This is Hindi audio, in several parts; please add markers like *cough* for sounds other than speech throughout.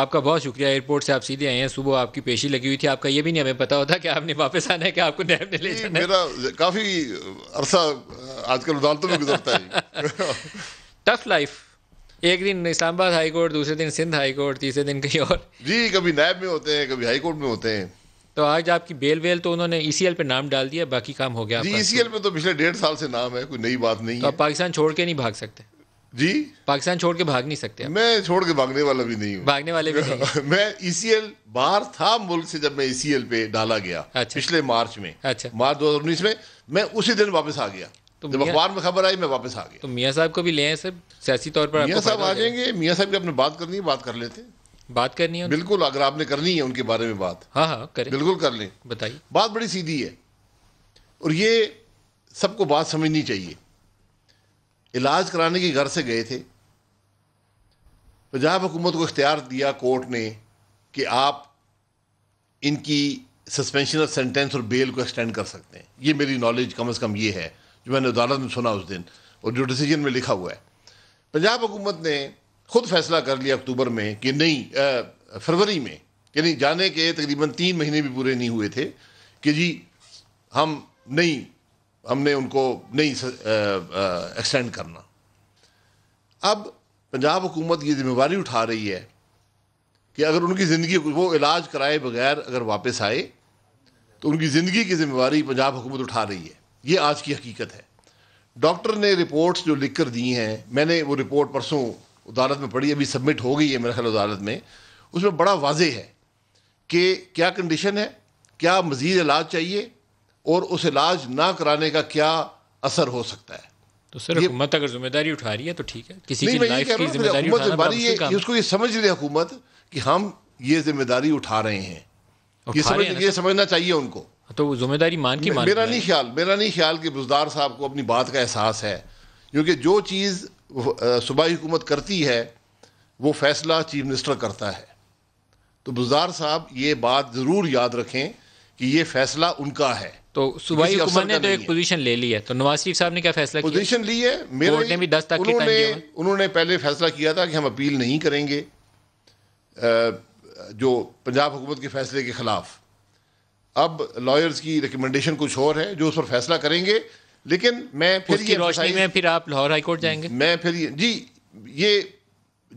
आपका बहुत शुक्रिया एयरपोर्ट से आप सीधे आए हैं सुबह आपकी पेशी लगी हुई थी आपका ये भी नहीं हमें पता होता कि आपने वापस आना है कि आपको नैब ने ले जाना मेरा काफ़ी अरसा आजकल अदालतों में गुजरता तो है टफ *laughs* लाइफ एक दिन इस्लामाबाद हाई कोर्ट दूसरे दिन सिंध हाई कोर्ट तीसरे दिन कहीं और जी कभी नैब में होते हैं कभी हाई कोर्ट में होते हैं तो आज आपकी बेल वेल तो उन्होंने ईसीएल e पे नाम डाल दिया बाकी काम हो गया ई सी में तो पिछले डेढ़ साल से नाम है कोई नई बात नहीं तो आप पाकिस्तान छोड़ के नहीं भाग सकते जी पाकिस्तान छोड़ के भाग नहीं सकते मैं छोड़ के भागने वाला भी नहीं हूँ भागने वाले भी नहीं *laughs* मैं ईसीएल e बाहर था मुल्क से जब मैं ईसीएल e पे डाला गया अच्छा। पिछले मार्च में अच्छा मार्च दो में मैं उसी दिन वापस आ गया तो जब अखबार में खबर आई मैं वापस आ गया तो मियाँ साहब को भी ले सर सियासी तौर पर मियाँ साहब आ जाएंगे मियाँ साहब की आपने बात करनी है बात कर लेते हैं बात करनी है बिल्कुल अगर आपने करनी है उनके बारे में बात हाँ हाँ करें बिल्कुल कर लें बताइए बात बड़ी सीधी है और ये सबको बात समझनी चाहिए इलाज कराने के घर से गए थे पंजाब हुकूमत को इख्तियार दिया कोर्ट ने कि आप इनकी सस्पेंशन ऑफ सेंटेंस और बेल को एक्सटेंड कर सकते हैं ये मेरी नॉलेज कम अज़ कम ये है जो मैंने अदालत में सुना उस दिन और जो डिसीजन में लिखा हुआ है पंजाब हुकूमत ने खुद फैसला कर लिया अक्टूबर में कि नहीं फरवरी में यानी जाने के तकरीबन तीन महीने भी पूरे नहीं हुए थे कि जी हम नहीं हमने उनको नहीं एक्सटेंड करना अब पंजाब हुकूमत ये जिम्मेवारी उठा रही है कि अगर उनकी ज़िंदगी वो इलाज कराए बगैर अगर वापस आए तो उनकी ज़िंदगी की जिम्मेवारी पंजाब हुकूमत उठा रही है ये आज की हकीकत है डॉक्टर ने रिपोर्ट्स जो लिख कर दी हैं मैंने वो रिपोर्ट परसों अदालत में पढ़ी अभी सबमिट हो गई है मेरे ख्याल अदालत में उसमें बड़ा वाजे है कि क्या कंडीशन है क्या मज़ीद इलाज चाहिए और उस इलाज ना कराने का क्या असर हो सकता है तो सर हुकूमत अगर जिम्मेदारी उठा रही है तो ठीक है किसी की लाइफ की जिम्मेदारी है तो उसको ये समझ रही है हुकूमत कि हम ये जिम्मेदारी उठा रहे हैं ये समझ ये समझना चाहिए उनको तो वो जिम्मेदारी मान की मान मेरा नहीं ख्याल मेरा नहीं ख्याल कि बुजदार साहब को अपनी बात का एहसास है क्योंकि जो चीज़ सूबाई हुकूमत करती है वो फैसला चीफ मिनिस्टर करता है तो बुजदार साहब ये बात ज़रूर याद रखें कि ये फैसला उनका है तो सुबाई हुकूमत ने तो एक पोजीशन ले ली है तो नवाज शरीफ साहब ने क्या फैसला किया पोजीशन ली है मेरे ने भी दस तक उन्होंने उन्होंने पहले फैसला किया था कि हम अपील नहीं करेंगे जो पंजाब हुकूमत के फैसले के ख़िलाफ़ अब लॉयर्स की रिकमेंडेशन कुछ और है जो उस पर फैसला करेंगे लेकिन मैं फिर ये रोशनी में फिर आप लाहौर हाई कोर्ट जाएंगे मैं फिर ये जी ये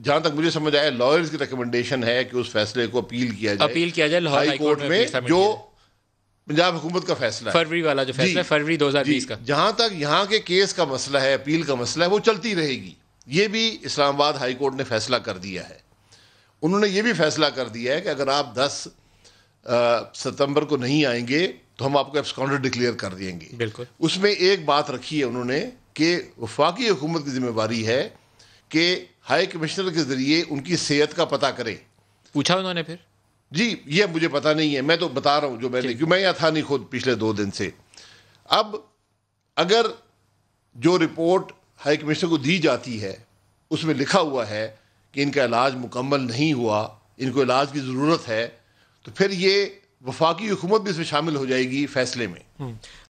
जहां तक मुझे समझ आया लॉयर्स की रिकमेंडेशन है कि उस फैसले को अपील किया जाए अपील किया जाए लाहौर हाई कोर्ट में जो पंजाब हुकूमत का फैसला फरवरी वाला जो फैसला है फरवरी 2020 का जहां तक यहाँ के केस का मसला है अपील का मसला है वो चलती रहेगी ये भी इस्लामाबाद हाई कोर्ट ने फैसला कर दिया है उन्होंने ये भी फैसला कर दिया है कि अगर आप 10 सितंबर को नहीं आएंगे तो हम आपको एब्सकॉन्डर डिक्लेयर कर देंगे बिल्कुल उसमें एक बात रखी है उन्होंने कि वफाकी हुकूमत की जिम्मेवारी है कि हाई कमिश्नर के ज़रिए उनकी सेहत का पता करें पूछा उन्होंने फिर जी ये मुझे पता नहीं है मैं तो बता रहा हूं जो मैंने क्यों मैं यहाँ था नहीं खुद पिछले दो दिन से अब अगर जो रिपोर्ट हाई कमिश्नर को दी जाती है उसमें लिखा हुआ है कि इनका इलाज मुकम्मल नहीं हुआ इनको इलाज की ज़रूरत है तो फिर ये वफाकी हुकूमत भी इसमें शामिल हो जाएगी फैसले में हम्म।